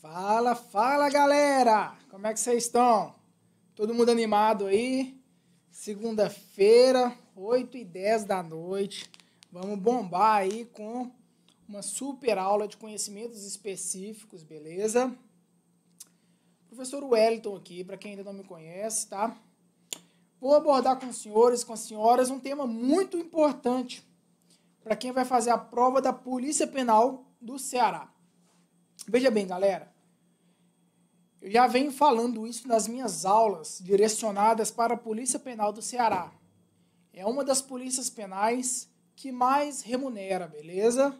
Fala, fala galera! Como é que vocês estão? Todo mundo animado aí? Segunda-feira, 8 e 10 da noite. Vamos bombar aí com uma super aula de conhecimentos específicos, beleza? Professor Wellington aqui, para quem ainda não me conhece, tá? Vou abordar com os senhores, com as senhoras, um tema muito importante para quem vai fazer a prova da Polícia Penal do Ceará. Veja bem, galera. Eu já venho falando isso nas minhas aulas direcionadas para a Polícia Penal do Ceará. É uma das polícias penais que mais remunera, beleza?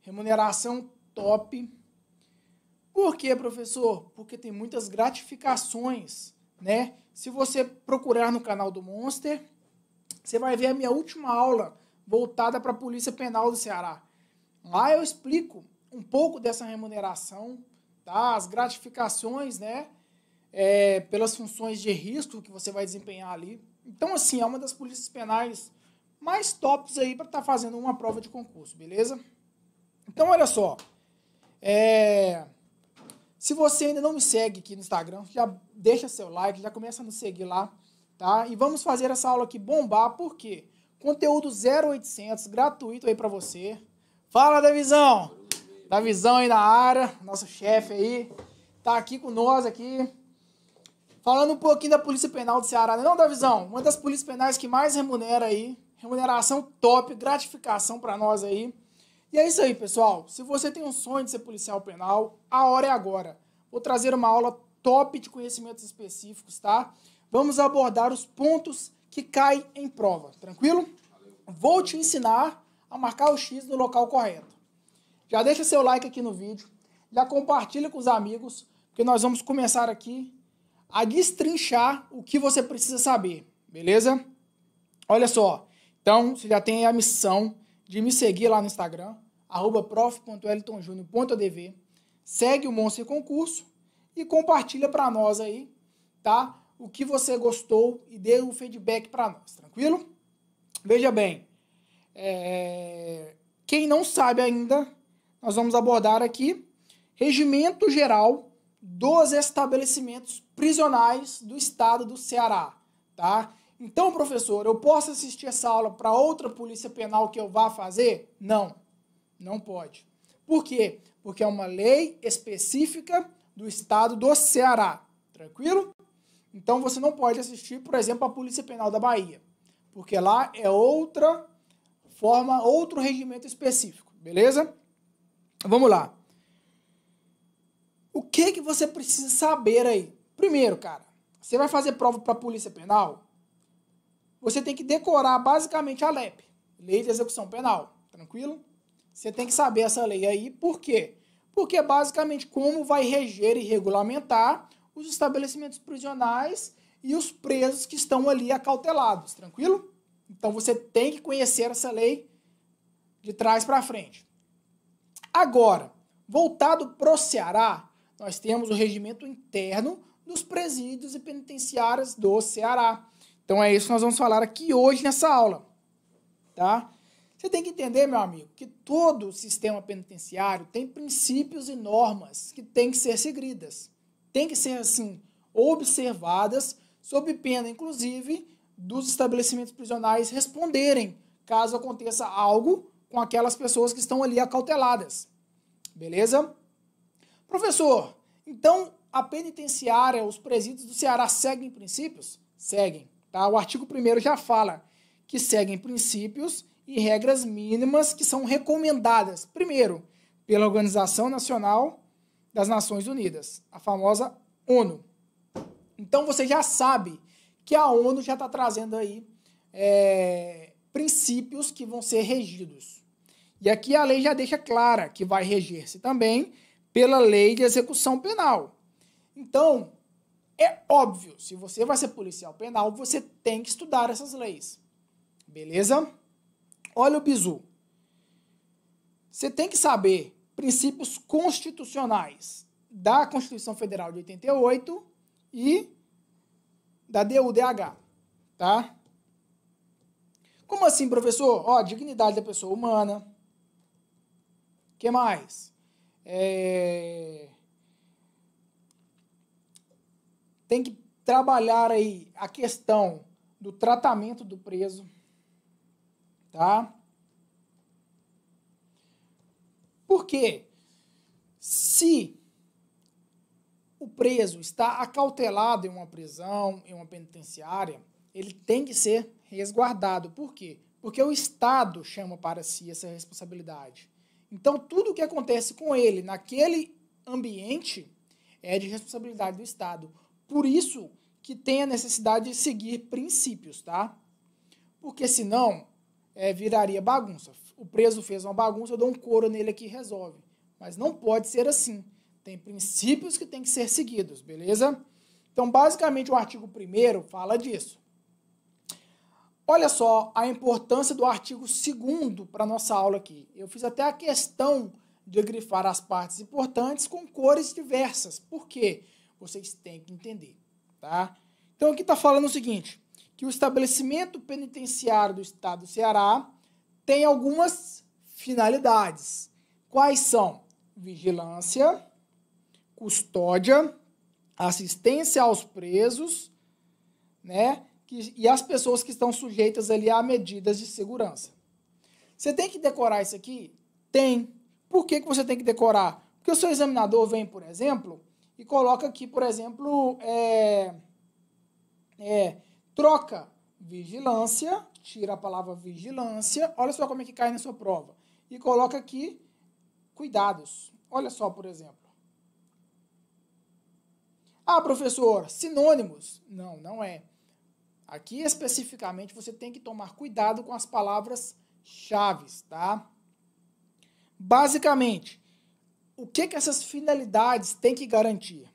Remuneração top. Por quê, professor? Porque tem muitas gratificações, né? Se você procurar no canal do Monster, você vai ver a minha última aula voltada para a Polícia Penal do Ceará. Lá eu explico um pouco dessa remuneração, tá? as gratificações né? É, pelas funções de risco que você vai desempenhar ali. Então, assim, é uma das polícias penais mais tops aí para estar tá fazendo uma prova de concurso, beleza? Então, olha só. É... Se você ainda não me segue aqui no Instagram, já deixa seu like, já começa a nos seguir lá, tá? E vamos fazer essa aula aqui bombar, por quê? Conteúdo 0800, gratuito aí para você. Fala, Davizão! da visão aí da área, nosso chefe aí, tá aqui com nós aqui. Falando um pouquinho da Polícia Penal do Ceará, né? não da visão, uma das polícias penais que mais remunera aí, remuneração top, gratificação para nós aí. E é isso aí, pessoal. Se você tem um sonho de ser policial penal, a hora é agora. Vou trazer uma aula top de conhecimentos específicos, tá? Vamos abordar os pontos que caem em prova, tranquilo? Vou te ensinar a marcar o X no local correto. Já deixa seu like aqui no vídeo, já compartilha com os amigos, porque nós vamos começar aqui a destrinchar o que você precisa saber, beleza? Olha só, então você já tem a missão de me seguir lá no Instagram, arroba prof.eltonjúnior.adv, segue o Monster Concurso e compartilha para nós aí, tá? O que você gostou e dê um feedback para nós, tranquilo? Veja bem, é... quem não sabe ainda, nós vamos abordar aqui regimento geral dos estabelecimentos prisionais do estado do Ceará, tá? Então, professor, eu posso assistir essa aula para outra polícia penal que eu vá fazer? Não, não pode. Por quê? Porque é uma lei específica do estado do Ceará, tranquilo? Então você não pode assistir, por exemplo, a Polícia Penal da Bahia, porque lá é outra forma, outro regimento específico, beleza? Vamos lá. O que que você precisa saber aí? Primeiro, cara, você vai fazer prova para a Polícia Penal? Você tem que decorar basicamente a LEP, Lei de Execução Penal, tranquilo? Você tem que saber essa lei aí, por quê? Porque basicamente como vai reger e regulamentar os estabelecimentos prisionais e os presos que estão ali acautelados, tranquilo? Então você tem que conhecer essa lei de trás para frente. Agora, voltado para o Ceará, nós temos o regimento interno dos presídios e penitenciárias do Ceará. Então é isso que nós vamos falar aqui hoje nessa aula, tá? Você tem que entender, meu amigo, que todo o sistema penitenciário tem princípios e normas que têm que ser seguidas, têm que ser assim observadas, sob pena, inclusive, dos estabelecimentos prisionais responderem caso aconteça algo com aquelas pessoas que estão ali acauteladas. Beleza? Professor, então a penitenciária, os presídios do Ceará seguem princípios? Seguem. Tá? O artigo 1 já fala que seguem princípios e regras mínimas que são recomendadas, primeiro, pela Organização Nacional das Nações Unidas, a famosa ONU. Então você já sabe que a ONU já está trazendo aí é, princípios que vão ser regidos. E aqui a lei já deixa clara que vai reger-se também pela lei de execução penal. Então, é óbvio, se você vai ser policial penal, você tem que estudar essas leis. Beleza? Olha o bizu. Você tem que saber princípios constitucionais da Constituição Federal de 88 e da DUDH, tá? Como assim, professor? Ó, dignidade da pessoa humana, que mais? É... Tem que trabalhar aí a questão do tratamento do preso, tá? Porque se o preso está acautelado em uma prisão, em uma penitenciária, ele tem que ser resguardado. Por quê? Porque o Estado chama para si essa responsabilidade. Então, tudo o que acontece com ele naquele ambiente é de responsabilidade do Estado. Por isso que tem a necessidade de seguir princípios, tá? Porque senão é, viraria bagunça. O preso fez uma bagunça, eu dou um couro nele aqui e resolve. Mas não pode ser assim. Tem princípios que têm que ser seguidos, beleza? Então, basicamente, o artigo 1 fala disso. Olha só a importância do artigo 2 para a nossa aula aqui. Eu fiz até a questão de grifar as partes importantes com cores diversas. Por quê? Vocês têm que entender, tá? Então aqui está falando o seguinte, que o estabelecimento penitenciário do Estado do Ceará tem algumas finalidades. Quais são? Vigilância, custódia, assistência aos presos, né? que, e as pessoas que estão sujeitas ali a medidas de segurança. Você tem que decorar isso aqui? Tem. Por que, que você tem que decorar? Porque o seu examinador vem, por exemplo, e coloca aqui, por exemplo, é, é, troca vigilância, tira a palavra vigilância, olha só como é que cai na sua prova, e coloca aqui cuidados. Olha só, por exemplo. Ah, professor, sinônimos. Não, não é. Aqui especificamente você tem que tomar cuidado com as palavras chaves, tá? Basicamente, o que, que essas finalidades têm que garantir?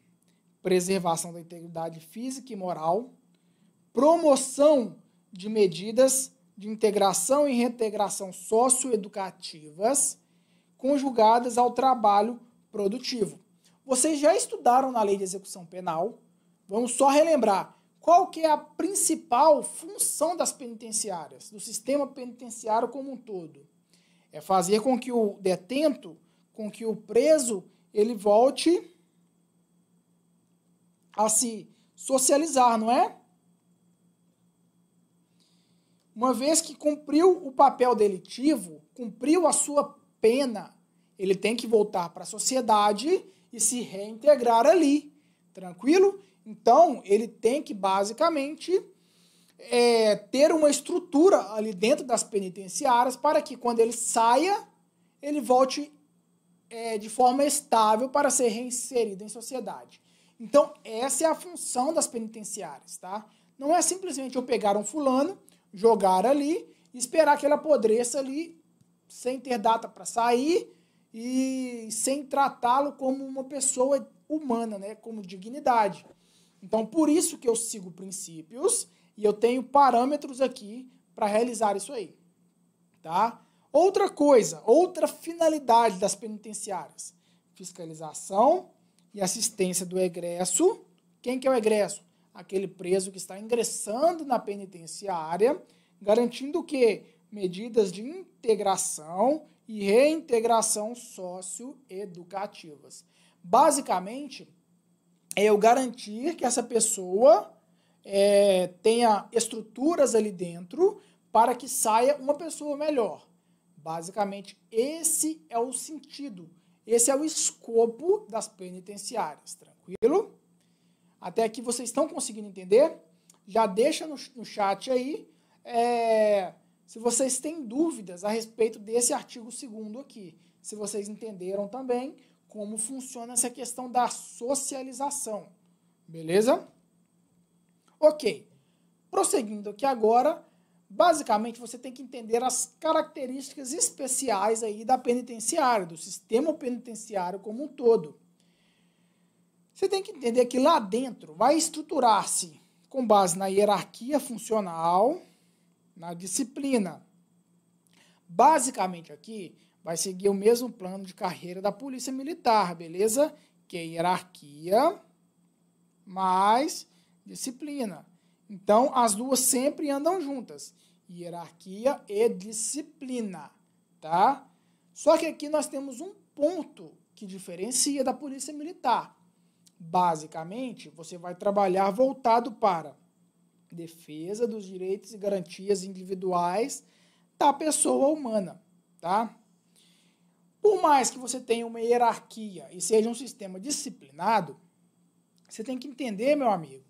Preservação da integridade física e moral, promoção de medidas de integração e reintegração socioeducativas conjugadas ao trabalho produtivo. Vocês já estudaram na lei de execução penal, vamos só relembrar qual que é a principal função das penitenciárias, do sistema penitenciário como um todo? É fazer com que o detento, com que o preso, ele volte a se socializar, não é? Uma vez que cumpriu o papel delitivo, cumpriu a sua pena, ele tem que voltar para a sociedade e se reintegrar ali, tranquilo? Então, ele tem que basicamente é, ter uma estrutura ali dentro das penitenciárias para que quando ele saia, ele volte é, de forma estável para ser reinserido em sociedade. Então, essa é a função das penitenciárias, tá? Não é simplesmente eu pegar um fulano, jogar ali, e esperar que ele apodreça ali, sem ter data para sair e sem tratá-lo como uma pessoa humana, né? Como dignidade. Então, por isso que eu sigo princípios e eu tenho parâmetros aqui para realizar isso aí. Tá? Outra coisa, outra finalidade das penitenciárias: fiscalização e assistência do egresso. Quem que é o egresso? Aquele preso que está ingressando na penitenciária, garantindo que medidas de integração e reintegração socioeducativas. Basicamente, é eu garantir que essa pessoa é, tenha estruturas ali dentro para que saia uma pessoa melhor. Basicamente, esse é o sentido, esse é o escopo das penitenciárias, tranquilo? Até aqui vocês estão conseguindo entender? Já deixa no, no chat aí é, se vocês têm dúvidas a respeito desse artigo 2 aqui. Se vocês entenderam também, como funciona essa questão da socialização. Beleza? Ok. Prosseguindo aqui agora, basicamente você tem que entender as características especiais aí da penitenciária, do sistema penitenciário como um todo. Você tem que entender que lá dentro vai estruturar-se com base na hierarquia funcional, na disciplina. Basicamente aqui, vai seguir o mesmo plano de carreira da Polícia Militar, beleza? Que é hierarquia mais disciplina. Então, as duas sempre andam juntas, hierarquia e disciplina, tá? Só que aqui nós temos um ponto que diferencia da Polícia Militar. Basicamente, você vai trabalhar voltado para defesa dos direitos e garantias individuais da pessoa humana, tá? Por mais que você tenha uma hierarquia e seja um sistema disciplinado, você tem que entender, meu amigo,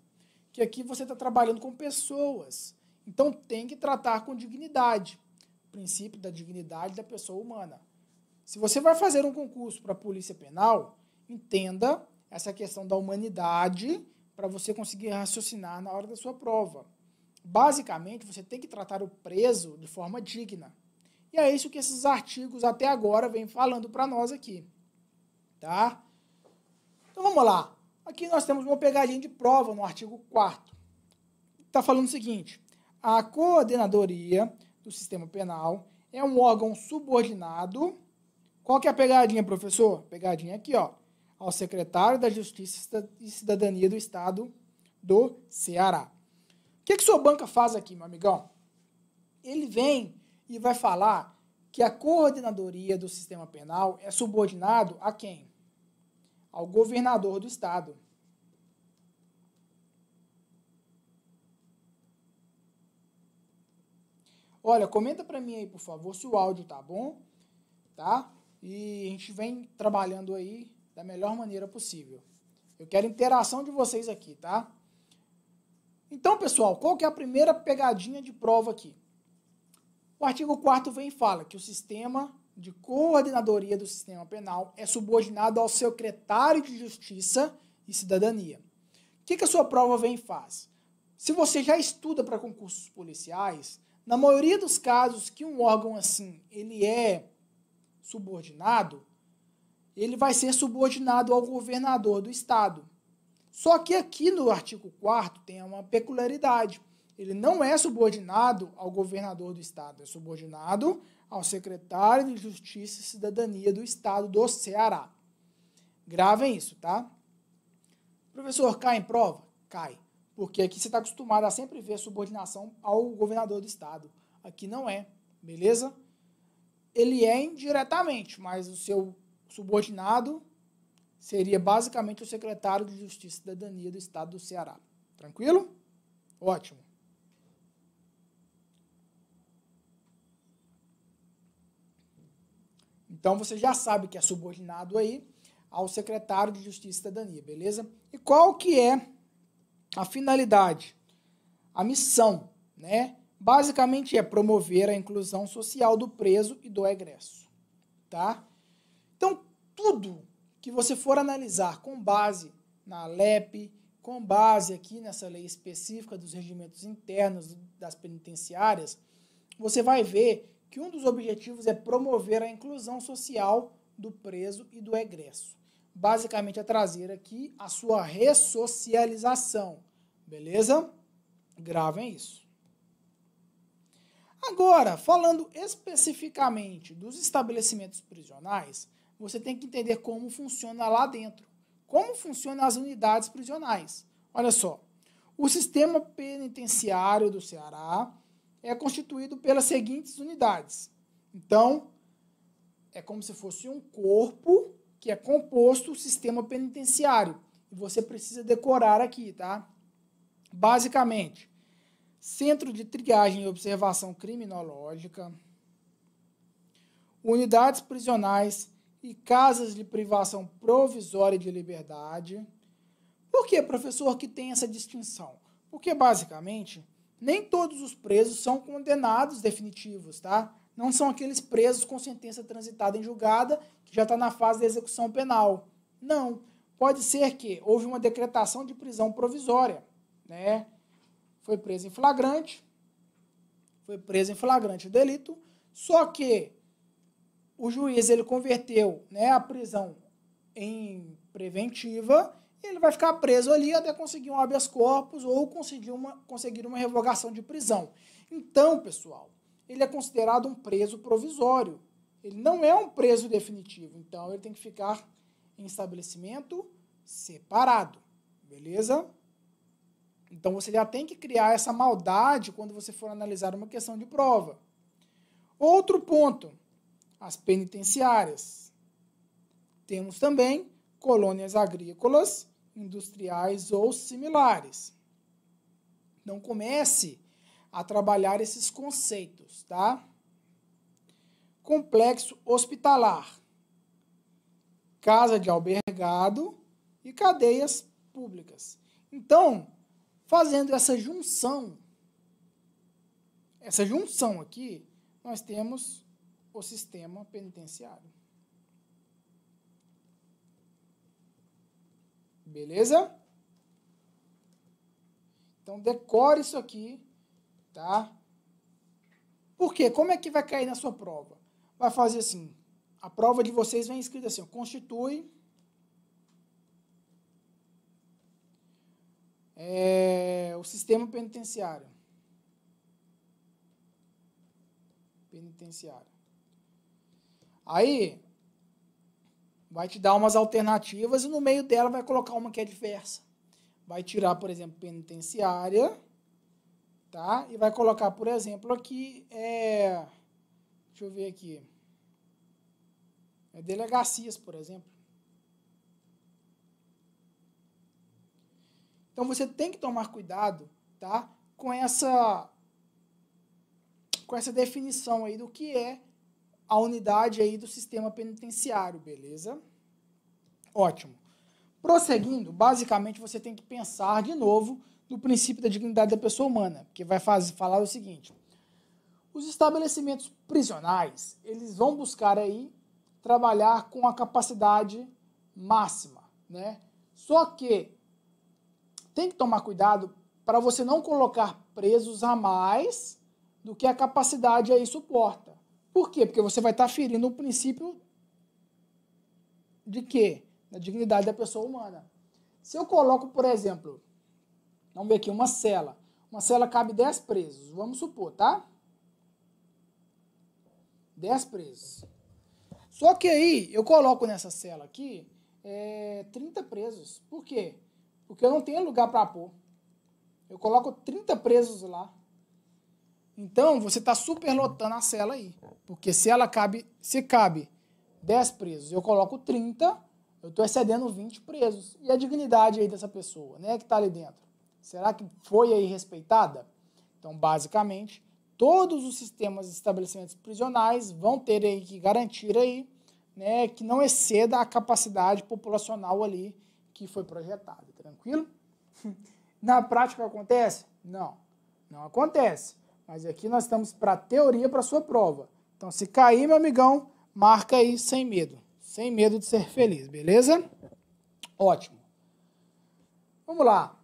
que aqui você está trabalhando com pessoas. Então tem que tratar com dignidade. O princípio da dignidade da pessoa humana. Se você vai fazer um concurso para a Polícia Penal, entenda essa questão da humanidade para você conseguir raciocinar na hora da sua prova. Basicamente, você tem que tratar o preso de forma digna. E é isso que esses artigos até agora vêm falando para nós aqui. Tá? Então vamos lá. Aqui nós temos uma pegadinha de prova no artigo 4 Está falando o seguinte: a coordenadoria do sistema penal é um órgão subordinado. Qual que é a pegadinha, professor? Pegadinha aqui, ó. Ao secretário da Justiça e Cidadania do Estado do Ceará. O que, que sua banca faz aqui, meu amigão? Ele vem e vai falar que a coordenadoria do sistema penal é subordinado a quem? Ao governador do estado. Olha, comenta para mim aí, por favor, se o áudio tá bom, tá? E a gente vem trabalhando aí da melhor maneira possível. Eu quero interação de vocês aqui, tá? Então, pessoal, qual que é a primeira pegadinha de prova aqui? O artigo 4 vem e fala que o sistema de coordenadoria do sistema penal é subordinado ao secretário de Justiça e Cidadania. O que, que a sua prova vem e faz? Se você já estuda para concursos policiais, na maioria dos casos que um órgão assim ele é subordinado, ele vai ser subordinado ao governador do estado. Só que aqui no artigo 4 tem uma peculiaridade ele não é subordinado ao governador do estado, é subordinado ao secretário de Justiça e Cidadania do estado do Ceará. Gravem isso, tá? Professor, cai em prova? Cai. Porque aqui você está acostumado a sempre ver subordinação ao governador do estado. Aqui não é, beleza? Ele é indiretamente, mas o seu subordinado seria basicamente o secretário de Justiça e Cidadania do Estado do Ceará. Tranquilo? Ótimo. Então você já sabe que é subordinado aí ao secretário de Justiça e Cidadania, beleza? E qual que é a finalidade? A missão, né? Basicamente é promover a inclusão social do preso e do egresso, tá? Então, tudo que você for analisar com base na LEP, com base aqui nessa lei específica dos regimentos internos das penitenciárias, você vai ver que um dos objetivos é promover a inclusão social do preso e do egresso. Basicamente, é trazer aqui a sua ressocialização, beleza? Gravem isso. Agora, falando especificamente dos estabelecimentos prisionais, você tem que entender como funciona lá dentro, como funcionam as unidades prisionais. Olha só, o sistema penitenciário do Ceará é constituído pelas seguintes unidades. Então, é como se fosse um corpo que é composto o sistema penitenciário. E você precisa decorar aqui, tá? Basicamente, Centro de Triagem e Observação Criminológica, unidades prisionais e casas de privação provisória de liberdade. Por que, professor, que tem essa distinção? Porque, basicamente, nem todos os presos são condenados definitivos, tá? Não são aqueles presos com sentença transitada em julgada que já está na fase da execução penal. Não. Pode ser que houve uma decretação de prisão provisória, né? Foi preso em flagrante, foi preso em flagrante delito, só que o juiz ele converteu né, a prisão em preventiva ele vai ficar preso ali até conseguir um habeas corpus ou conseguir uma, conseguir uma revogação de prisão. Então, pessoal, ele é considerado um preso provisório. Ele não é um preso definitivo, então ele tem que ficar em estabelecimento separado, beleza? Então você já tem que criar essa maldade quando você for analisar uma questão de prova. Outro ponto, as penitenciárias. Temos também colônias agrícolas industriais ou similares. Então comece a trabalhar esses conceitos, tá? Complexo hospitalar, casa de albergado e cadeias públicas. Então, fazendo essa junção, essa junção aqui, nós temos o sistema penitenciário. Beleza? Então decore isso aqui, tá? Por quê? Como é que vai cair na sua prova? Vai fazer assim, a prova de vocês vem escrita assim, ó, constitui é, o sistema penitenciário. Penitenciário. Aí, vai te dar umas alternativas e no meio dela vai colocar uma que é diversa. Vai tirar, por exemplo, penitenciária, tá? E vai colocar, por exemplo, aqui é. Deixa eu ver aqui. É delegacias, por exemplo. Então você tem que tomar cuidado, tá? Com essa com essa definição aí do que é a unidade aí do sistema penitenciário, beleza? Ótimo. Prosseguindo, basicamente você tem que pensar de novo no princípio da dignidade da pessoa humana, que vai fazer, falar o seguinte: os estabelecimentos prisionais, eles vão buscar aí trabalhar com a capacidade máxima, né? Só que tem que tomar cuidado para você não colocar presos a mais do que a capacidade aí suporta, por quê? Porque você vai estar ferindo um princípio de quê? Da dignidade da pessoa humana. Se eu coloco, por exemplo, vamos ver aqui, uma cela. Uma cela cabe 10 presos, vamos supor, tá? 10 presos. Só que aí eu coloco nessa cela aqui é, 30 presos. Por quê? Porque eu não tenho lugar para pôr. Eu coloco 30 presos lá. Então, você está superlotando a cela aí. Porque se ela cabe, se cabe 10 presos, eu coloco 30, eu estou excedendo 20 presos. E a dignidade aí dessa pessoa, né, que está ali dentro? Será que foi aí respeitada? Então, basicamente, todos os sistemas e estabelecimentos prisionais vão ter aí que garantir aí, né, que não exceda a capacidade populacional ali que foi projetada, tranquilo? Na prática acontece? Não, não acontece. Mas aqui nós estamos para teoria, para sua prova. Então, se cair, meu amigão, marca aí sem medo. Sem medo de ser feliz, beleza? Ótimo. Vamos lá.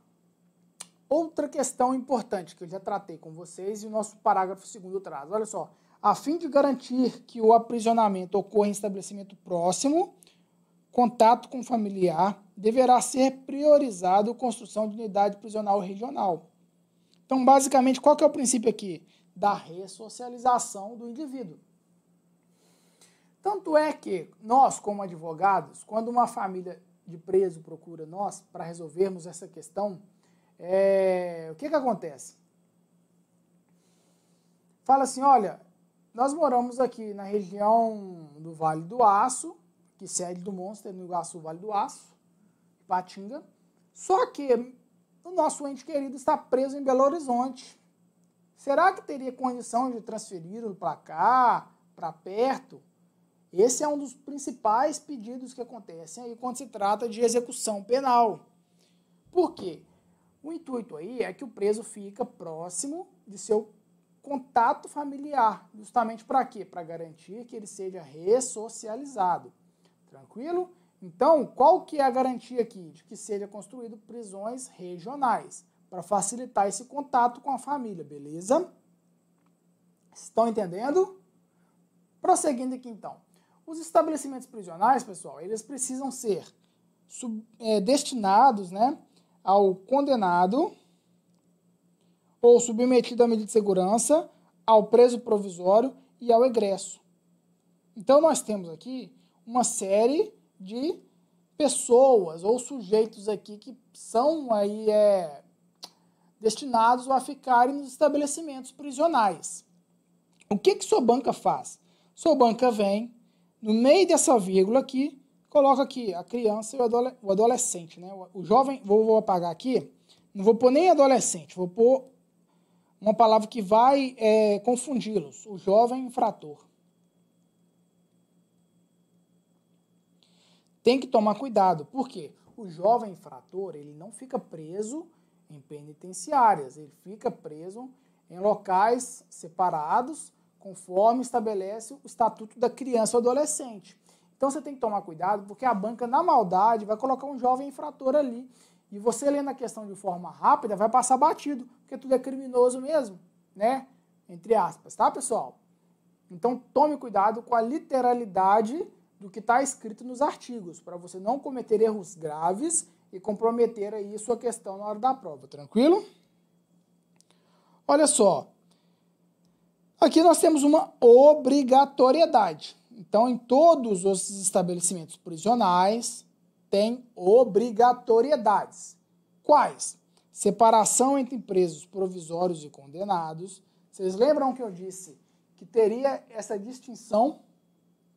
Outra questão importante que eu já tratei com vocês e o nosso parágrafo segundo traz. Olha só. A fim de garantir que o aprisionamento ocorra em estabelecimento próximo, contato com familiar deverá ser priorizado construção de unidade prisional regional. Então, basicamente, qual que é o princípio aqui? Da ressocialização do indivíduo. Tanto é que nós, como advogados, quando uma família de preso procura nós para resolvermos essa questão, é... o que, que acontece? Fala assim: olha, nós moramos aqui na região do Vale do Aço, que sede do Monster, no Iguaçu Vale do Aço, Patinga. Só que o nosso ente querido está preso em Belo Horizonte. Será que teria condição de transferir lo para cá, para perto? Esse é um dos principais pedidos que acontecem aí quando se trata de execução penal. Por quê? O intuito aí é que o preso fica próximo de seu contato familiar, justamente para quê? Para garantir que ele seja ressocializado. Tranquilo? Então, qual que é a garantia aqui? De que seja construído prisões regionais, para facilitar esse contato com a família, beleza? Estão entendendo? Prosseguindo aqui então. Os estabelecimentos prisionais, pessoal, eles precisam ser sub, é, destinados né, ao condenado ou submetido à medida de segurança, ao preso provisório e ao egresso. Então, nós temos aqui uma série de pessoas ou sujeitos aqui que são aí é, destinados a ficarem nos estabelecimentos prisionais. O que que banca faz? banca vem no meio dessa vírgula aqui, coloca aqui a criança e o, adolescente, né? O jovem, vou, vou apagar aqui, não vou pôr nem adolescente, vou pôr uma palavra que vai é, confundi-los, o jovem infrator. tem que tomar cuidado. Por quê? O jovem infrator, ele não fica preso em penitenciárias, ele fica preso em locais separados, conforme estabelece o estatuto da criança ou adolescente. Então você tem que tomar cuidado, porque a banca, na maldade, vai colocar um jovem infrator ali. E você lendo a questão de forma rápida, vai passar batido, porque tudo é criminoso mesmo, né? Entre aspas, tá, pessoal? Então tome cuidado com a literalidade do que está escrito nos artigos, para você não cometer erros graves e comprometer aí sua questão na hora da prova, tranquilo? Olha só, aqui nós temos uma obrigatoriedade. Então, em todos os estabelecimentos prisionais, tem obrigatoriedades. Quais? Separação entre presos provisórios e condenados. Vocês lembram que eu disse que teria essa distinção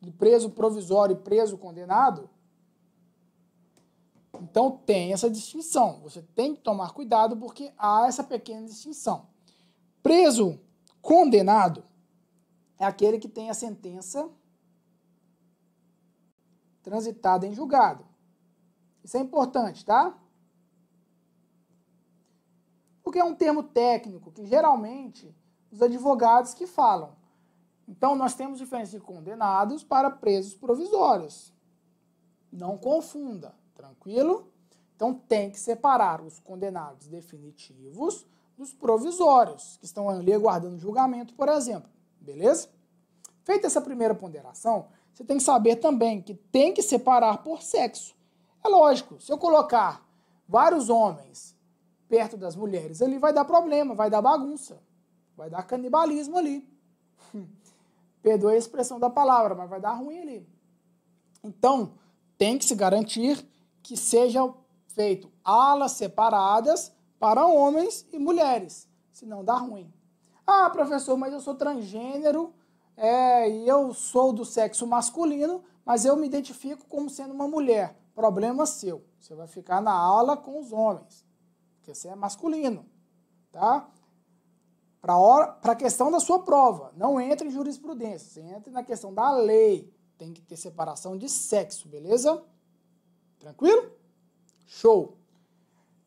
de preso provisório e preso condenado, então tem essa distinção. Você tem que tomar cuidado porque há essa pequena distinção. Preso condenado é aquele que tem a sentença transitada em julgado. Isso é importante, tá? Porque é um termo técnico que geralmente os advogados que falam. Então, nós temos diferença de condenados para presos provisórios. Não confunda, tranquilo? Então, tem que separar os condenados definitivos dos provisórios, que estão ali aguardando julgamento, por exemplo. Beleza? Feita essa primeira ponderação, você tem que saber também que tem que separar por sexo. É lógico, se eu colocar vários homens perto das mulheres ali, vai dar problema, vai dar bagunça, vai dar canibalismo ali. Hum. Perdoe a expressão da palavra, mas vai dar ruim ali. Então, tem que se garantir que sejam feito alas separadas para homens e mulheres, senão dá ruim. Ah, professor, mas eu sou transgênero é, e eu sou do sexo masculino, mas eu me identifico como sendo uma mulher. Problema seu. Você vai ficar na ala com os homens, porque você é masculino, tá? para a questão da sua prova. Não entre em jurisprudência, você entra na questão da lei. Tem que ter separação de sexo, beleza? Tranquilo? Show!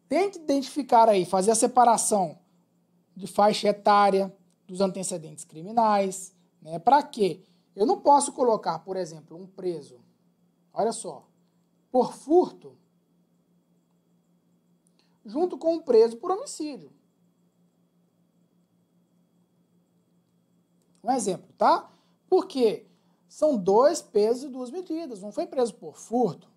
Tente identificar aí, fazer a separação de faixa etária, dos antecedentes criminais, né? Para quê? Eu não posso colocar, por exemplo, um preso, olha só, por furto, junto com um preso por homicídio. Um exemplo, tá? Porque são dois pesos e duas medidas. Um foi preso por furto,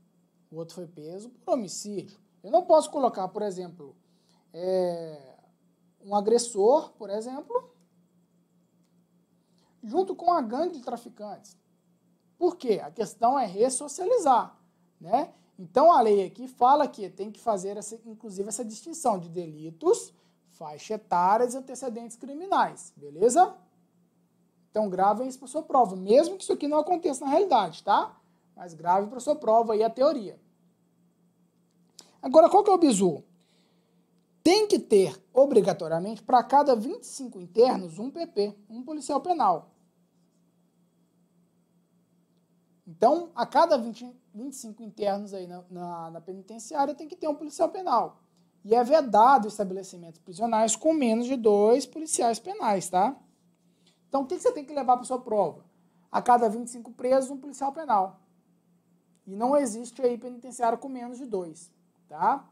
o outro foi preso por homicídio. Eu não posso colocar, por exemplo, é, um agressor, por exemplo, junto com a gangue de traficantes. Por quê? A questão é ressocializar, né? Então a lei aqui fala que tem que fazer essa, inclusive essa distinção de delitos, faixa etárias e antecedentes criminais, beleza? Então gravem é isso para sua prova, mesmo que isso aqui não aconteça na realidade, tá? Mas grave para sua prova aí a teoria. Agora, qual que é o bizu? Tem que ter, obrigatoriamente, para cada 25 internos, um PP, um policial penal. Então, a cada 20, 25 internos aí na, na, na penitenciária, tem que ter um policial penal. E é vedado estabelecimentos prisionais com menos de dois policiais penais, tá? Então, o que você tem que levar para sua prova? A cada 25 presos, um policial penal. E não existe aí penitenciário com menos de dois, tá?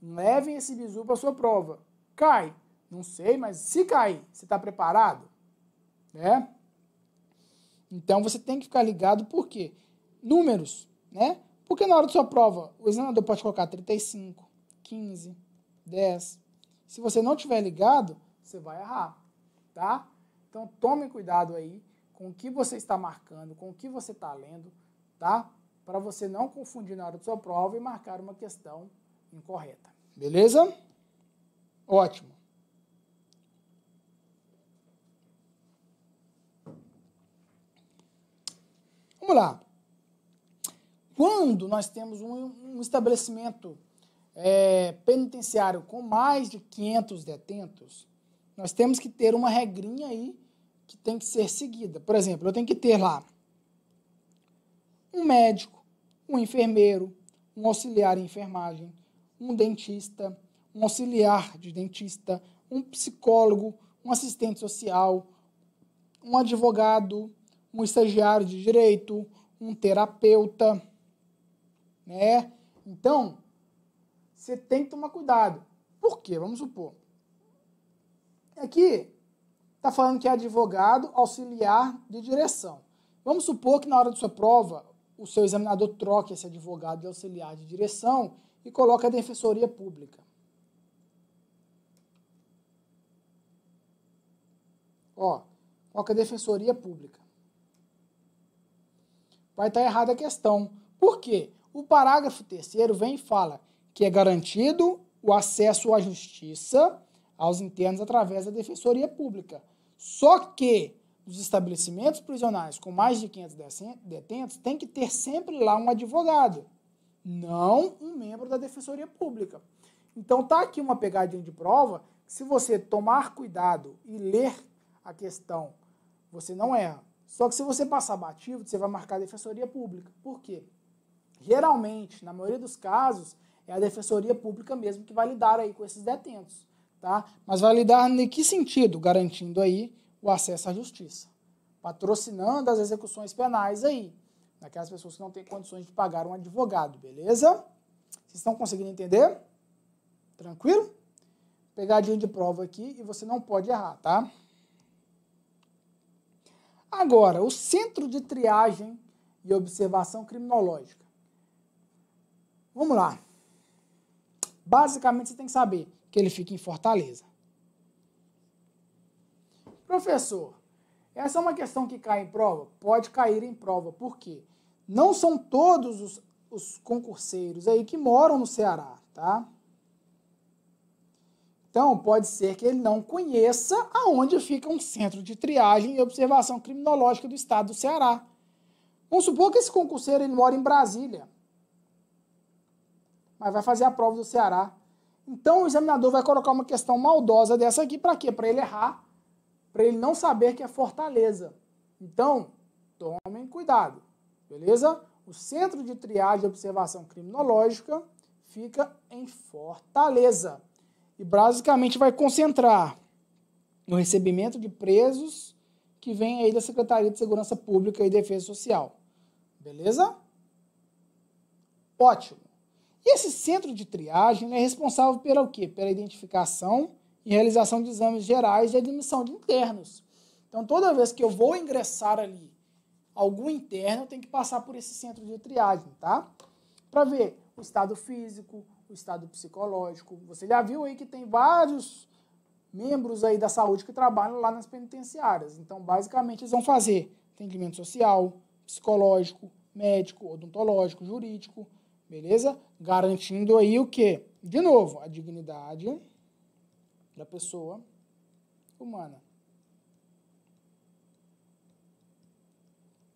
Levem esse bizu para sua prova. Cai? Não sei, mas se cair, você está preparado? Né? Então, você tem que ficar ligado, por quê? Números, né? Porque na hora da sua prova, o examinador pode colocar 35, 15, 10. Se você não tiver ligado, você vai errar, tá? Então tome cuidado aí com o que você está marcando, com o que você está lendo, tá? Para você não confundir na hora da sua prova e marcar uma questão incorreta. Beleza? Ótimo. Vamos lá. Quando nós temos um, um estabelecimento é, penitenciário com mais de 500 detentos, nós temos que ter uma regrinha aí que tem que ser seguida. Por exemplo, eu tenho que ter lá um médico, um enfermeiro, um auxiliar em enfermagem, um dentista, um auxiliar de dentista, um psicólogo, um assistente social, um advogado, um estagiário de direito, um terapeuta, né? Então, você tem que tomar cuidado. Por quê? Vamos supor. Aqui está falando que é advogado auxiliar de direção. Vamos supor que na hora da sua prova, o seu examinador troque esse advogado de auxiliar de direção e coloque a defensoria pública. Ó, coloca a defensoria pública. Vai estar tá errada a questão. Por quê? O parágrafo terceiro vem e fala que é garantido o acesso à justiça aos internos através da defensoria pública. Só que os estabelecimentos prisionais com mais de 500 detentos tem que ter sempre lá um advogado, não um membro da Defensoria Pública. Então tá aqui uma pegadinha de prova, se você tomar cuidado e ler a questão, você não erra. Só que se você passar batido, você vai marcar a Defensoria Pública. Por quê? Geralmente, na maioria dos casos, é a Defensoria Pública mesmo que vai lidar aí com esses detentos. Tá? Mas lidar em que sentido? Garantindo aí o acesso à justiça. Patrocinando as execuções penais aí. Daquelas pessoas que não têm condições de pagar um advogado, beleza? Vocês estão conseguindo entender? Tranquilo? Pegadinha de prova aqui e você não pode errar, tá? Agora, o Centro de Triagem e Observação Criminológica. Vamos lá. Basicamente, você tem que saber que ele fique em Fortaleza. Professor, essa é uma questão que cai em prova? Pode cair em prova, por quê? Não são todos os, os concurseiros aí que moram no Ceará, tá? Então, pode ser que ele não conheça aonde fica um centro de triagem e observação criminológica do estado do Ceará. Vamos supor que esse concurseiro ele mora em Brasília, mas vai fazer a prova do Ceará. Então o examinador vai colocar uma questão maldosa dessa aqui para quê? Para ele errar, para ele não saber que é fortaleza. Então, tomem cuidado, beleza? O centro de triagem de observação criminológica fica em Fortaleza e basicamente vai concentrar no recebimento de presos que vem aí da Secretaria de Segurança Pública e Defesa Social. Beleza? Ótimo. E esse centro de triagem né, é responsável pela quê? Pela identificação e realização de exames gerais e admissão de internos. Então, toda vez que eu vou ingressar ali algum interno, eu tenho que passar por esse centro de triagem, tá? Para ver o estado físico, o estado psicológico. Você já viu aí que tem vários membros aí da saúde que trabalham lá nas penitenciárias. Então, basicamente, eles vão fazer atendimento social, psicológico, médico, odontológico, jurídico, beleza? Garantindo aí o quê? De novo, a dignidade da pessoa humana.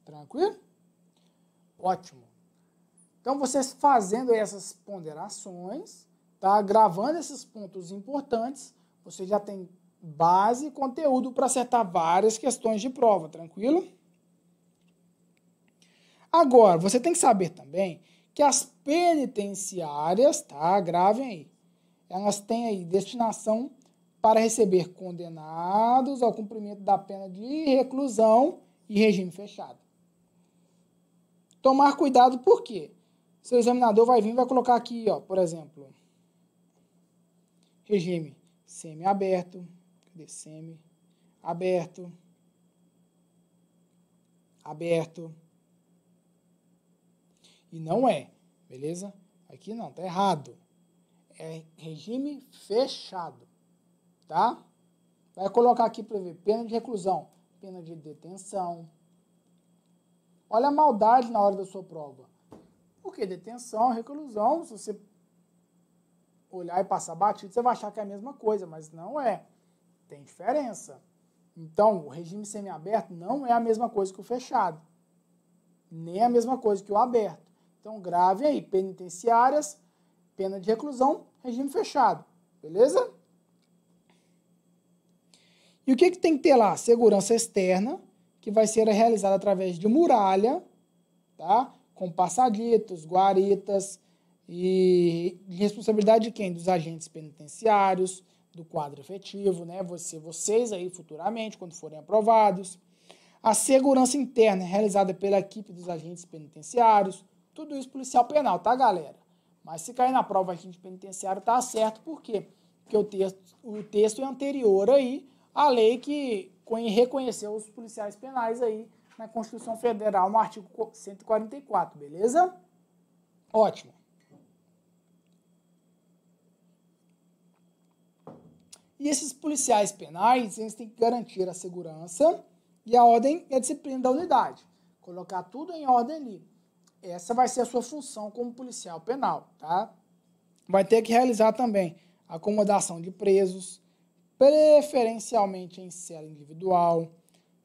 Tranquilo? Ótimo. Então, vocês fazendo essas ponderações, tá? Gravando esses pontos importantes, você já tem base e conteúdo para acertar várias questões de prova, tranquilo? Agora, você tem que saber também que as penitenciárias, tá? Gravem aí. Elas têm aí destinação para receber condenados ao cumprimento da pena de reclusão e regime fechado. Tomar cuidado por quê? Seu examinador vai vir e vai colocar aqui, ó, por exemplo, regime semi-aberto, cadê semi? Aberto, aberto, e não é, beleza? Aqui não, tá errado. É regime fechado, tá? Vai colocar aqui para ver pena de reclusão, pena de detenção. Olha a maldade na hora da sua prova. Porque detenção, reclusão, se você olhar e passar batido, você vai achar que é a mesma coisa, mas não é. Tem diferença. Então, o regime semiaberto não é a mesma coisa que o fechado, nem é a mesma coisa que o aberto. Então, grave aí, penitenciárias, pena de reclusão, regime fechado, beleza? E o que, que tem que ter lá? Segurança externa, que vai ser realizada através de muralha, tá? com passaditos, guaritas, e responsabilidade de quem? Dos agentes penitenciários, do quadro efetivo, né? Você, vocês aí futuramente, quando forem aprovados. A segurança interna é realizada pela equipe dos agentes penitenciários, tudo isso policial penal, tá, galera? Mas se cair na prova aqui de penitenciário, tá certo, por quê? Porque o texto, o texto é anterior aí à lei que reconheceu os policiais penais aí na Constituição Federal, no artigo 144, beleza? Ótimo. E esses policiais penais, eles têm que garantir a segurança e a ordem e a disciplina da unidade. Colocar tudo em ordem ali. Essa vai ser a sua função como policial penal, tá? Vai ter que realizar também acomodação de presos, preferencialmente em cela individual.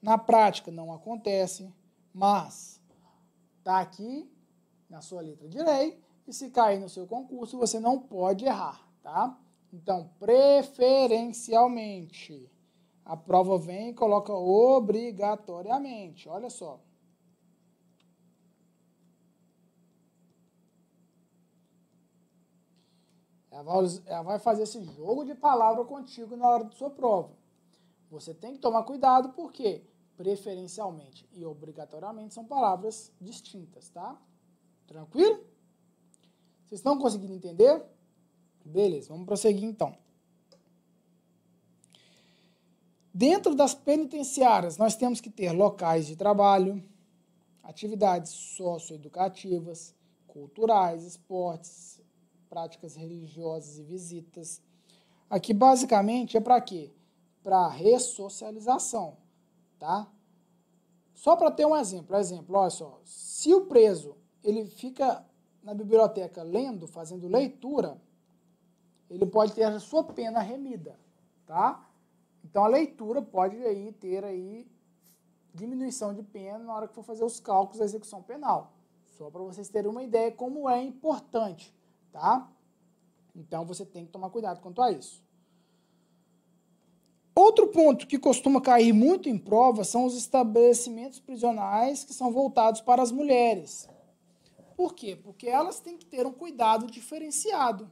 Na prática não acontece, mas tá aqui na sua letra de lei e se cair no seu concurso você não pode errar, tá? Então, preferencialmente. A prova vem e coloca obrigatoriamente. Olha só. Ela vai fazer esse jogo de palavra contigo na hora da sua prova. Você tem que tomar cuidado porque preferencialmente e obrigatoriamente são palavras distintas, tá? Tranquilo? Vocês estão conseguindo entender? Beleza, vamos prosseguir então. Dentro das penitenciárias, nós temos que ter locais de trabalho, atividades socioeducativas, culturais, esportes, práticas religiosas e visitas. Aqui basicamente é para quê? Para ressocialização, tá? Só para ter um exemplo, exemplo, olha só, se o preso ele fica na biblioteca lendo, fazendo leitura, ele pode ter a sua pena remida, tá? Então a leitura pode aí ter aí diminuição de pena na hora que for fazer os cálculos da execução penal. Só para vocês terem uma ideia como é importante tá? Então você tem que tomar cuidado quanto a isso. Outro ponto que costuma cair muito em prova são os estabelecimentos prisionais que são voltados para as mulheres. Por quê? Porque elas têm que ter um cuidado diferenciado,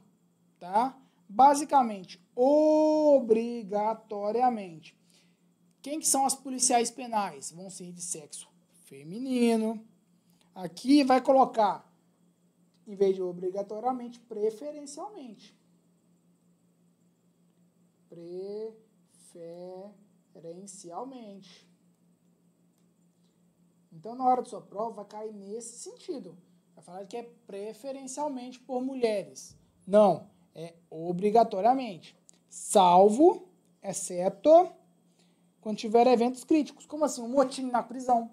tá? Basicamente, obrigatoriamente. Quem que são as policiais penais? Vão ser de sexo feminino. Aqui vai colocar em vez de obrigatoriamente, preferencialmente. Preferencialmente. Então, na hora de sua prova, vai cair nesse sentido. Vai falar que é preferencialmente por mulheres. Não, é obrigatoriamente. Salvo, exceto, quando tiver eventos críticos. Como assim? Um motim na prisão.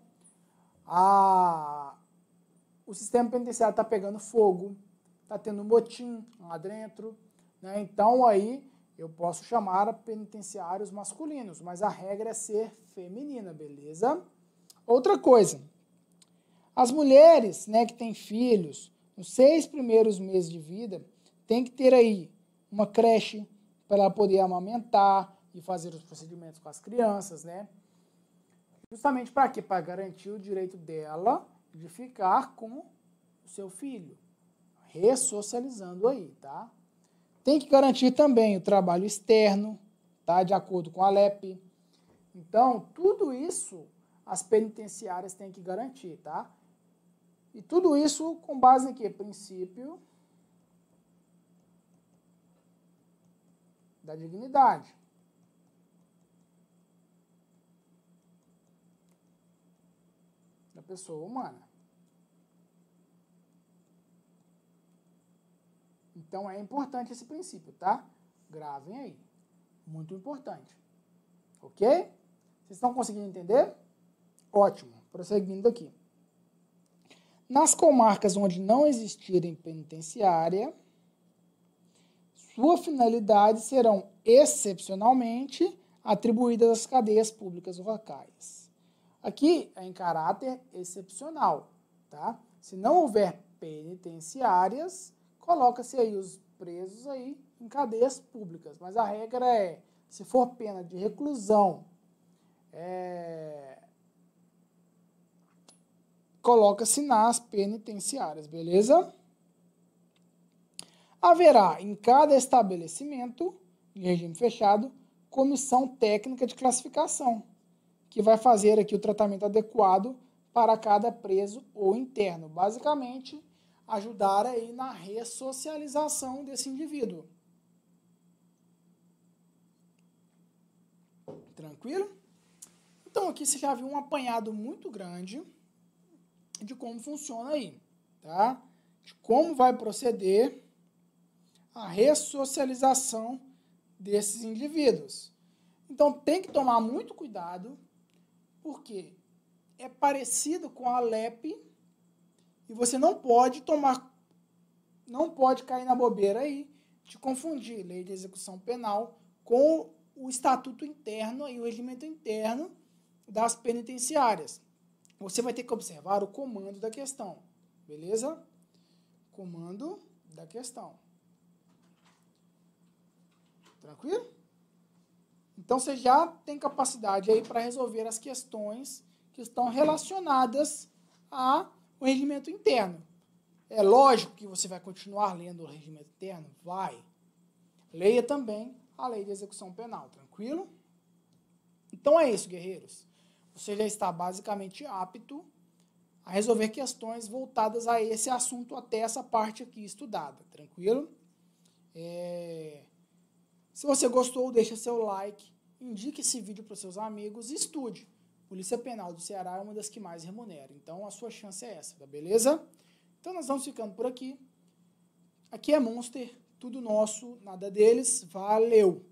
A ah, o sistema penitenciário está pegando fogo, está tendo um motim lá dentro. Né? Então, aí, eu posso chamar penitenciários masculinos, mas a regra é ser feminina, beleza? Outra coisa, as mulheres né, que têm filhos, nos seis primeiros meses de vida, tem que ter aí uma creche para poder amamentar e fazer os procedimentos com as crianças, né? Justamente para quê? Para garantir o direito dela de ficar com o seu filho, ressocializando aí, tá? Tem que garantir também o trabalho externo, tá? De acordo com a LEP. Então, tudo isso as penitenciárias têm que garantir, tá? E tudo isso com base em que? Princípio da dignidade. Da pessoa humana. Então é importante esse princípio, tá? Gravem aí. Muito importante. Ok? Vocês estão conseguindo entender? Ótimo. Prosseguindo aqui. Nas comarcas onde não existirem penitenciária, sua finalidade serão excepcionalmente atribuídas às cadeias públicas locais. Aqui é em caráter excepcional, tá? Se não houver penitenciárias, coloca-se aí os presos aí em cadeias públicas. Mas a regra é, se for pena de reclusão, é, coloca-se nas penitenciárias, beleza? Haverá em cada estabelecimento, em regime fechado, comissão técnica de classificação, que vai fazer aqui o tratamento adequado para cada preso ou interno. Basicamente, ajudar aí na ressocialização desse indivíduo. Tranquilo? Então aqui você já viu um apanhado muito grande de como funciona aí, tá? De como vai proceder a ressocialização desses indivíduos. Então tem que tomar muito cuidado, porque é parecido com a LEP, e você não pode tomar, não pode cair na bobeira aí de confundir lei de execução penal com o estatuto interno e o regimento interno das penitenciárias. Você vai ter que observar o comando da questão, beleza? Comando da questão. Tranquilo? Então você já tem capacidade aí para resolver as questões que estão relacionadas a o regimento interno. É lógico que você vai continuar lendo o regimento interno? Vai. Leia também a lei de execução penal, tranquilo? Então é isso, guerreiros. Você já está basicamente apto a resolver questões voltadas a esse assunto até essa parte aqui estudada, tranquilo? É... Se você gostou, deixa seu like, indique esse vídeo para seus amigos e estude. Polícia Penal do Ceará é uma das que mais remunera. Então a sua chance é essa, tá beleza? Então nós vamos ficando por aqui. Aqui é Monster, tudo nosso, nada deles. Valeu!